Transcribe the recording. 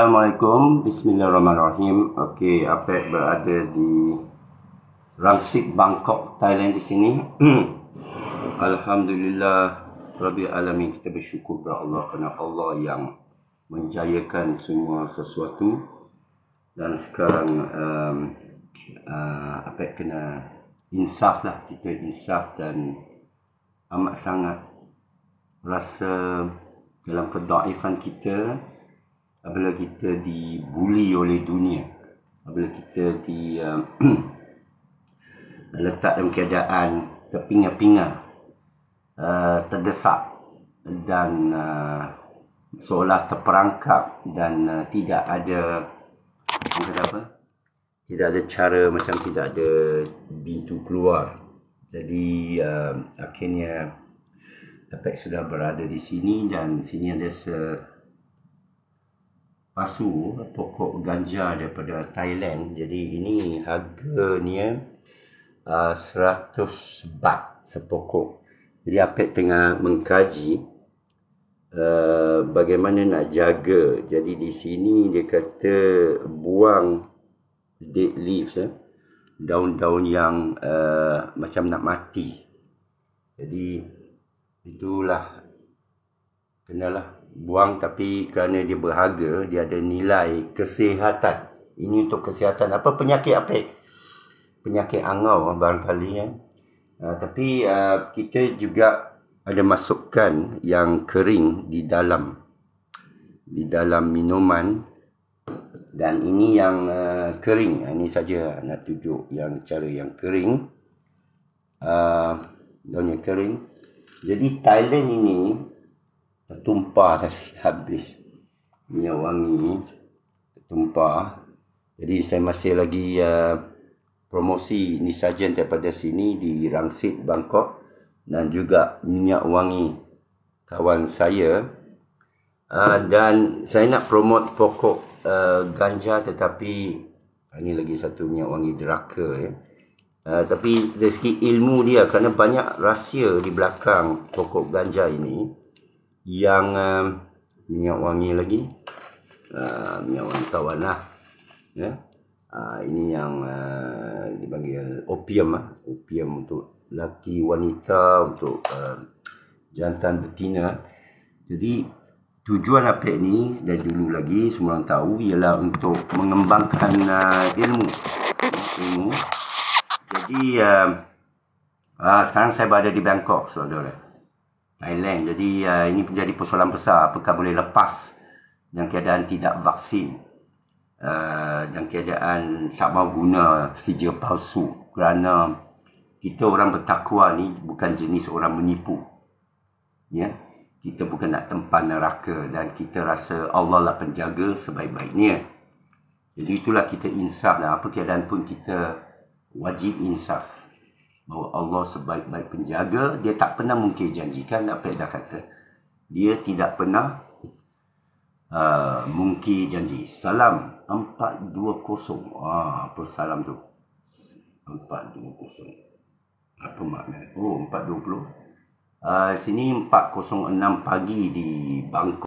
Assalamualaikum, Bismillahirrahmanirrahim. Okey, apa berada di Rangsit, Bangkok, Thailand di sini. Alhamdulillah, Rabbil Alamin. Kita bersyukur kepada Allah kerana Allah yang menjayakan semua sesuatu. Dan sekarang, um, uh, apa kena insaf lah. Kita insaf dan amat sangat rasa dalam kedaifan kita apabila kita dibuli oleh dunia apabila kita di uh, letak dalam keadaan terpinga-pinga uh, terdesak dan uh, seolah terperangkap dan uh, tidak ada apa tidak ada cara macam tidak ada pintu keluar jadi uh, akhirnya Apex sudah berada di sini dan sini ada se asu pokok ganja daripada Thailand. Jadi ini harganya uh, 100 baht sepokok. Jadi Apek tengah mengkaji uh, bagaimana nak jaga. Jadi di sini dia kata buang dead leaves. Eh? Daun-daun yang uh, macam nak mati. Jadi itulah kenalah buang tapi kerana dia berharga dia ada nilai kesihatan ini untuk kesihatan apa penyakit apa penyakit angau ah, barangkali ya uh, tapi uh, kita juga ada masukkan yang kering di dalam di dalam minuman dan ini yang uh, kering ini saja nak tunjuk yang cara yang kering uh, daun yang kering jadi Thailand ini Tumpah tadi habis minyak wangi tumpah. jadi saya masih lagi uh, promosi ni sajen daripada sini di Rangsit Bangkok dan juga minyak wangi kawan saya uh, dan saya nak promote pokok uh, ganja tetapi ah, ini lagi satu minyak wangi deraka ya eh. Uh, tapi dari segi ilmu dia kerana banyak rahsia di belakang pokok ganja ini yang um, minyak wangi lagi uh, minyak wangi kawan lah yeah. uh, ini yang uh, dipanggil opium lah. opium untuk laki wanita untuk uh, jantan betina jadi tujuan apa ni dan dulu lagi semua orang tahu ialah untuk mengembangkan uh, ilmu ilmu jadi uh, uh, sekarang saya berada di Bangkok saudara lain. Jadi uh, ini menjadi persoalan besar apakah boleh lepas yang keadaan tidak vaksin. Uh, dan keadaan tak mau guna sijil palsu kerana kita orang bertakwa ni bukan jenis orang menipu ya yeah? kita bukan nak tempah neraka dan kita rasa Allah lah penjaga sebaik-baiknya jadi itulah kita insaf dan apa keadaan pun kita wajib insaf bahawa Allah sebaik-baik penjaga dia tak pernah mungkin janjikan apa yang dah kata dia tidak pernah uh, mungkin janji salam 420 ah apa salam tu 420 apa makna oh 420 uh, ah, sini 406 pagi di Bangkok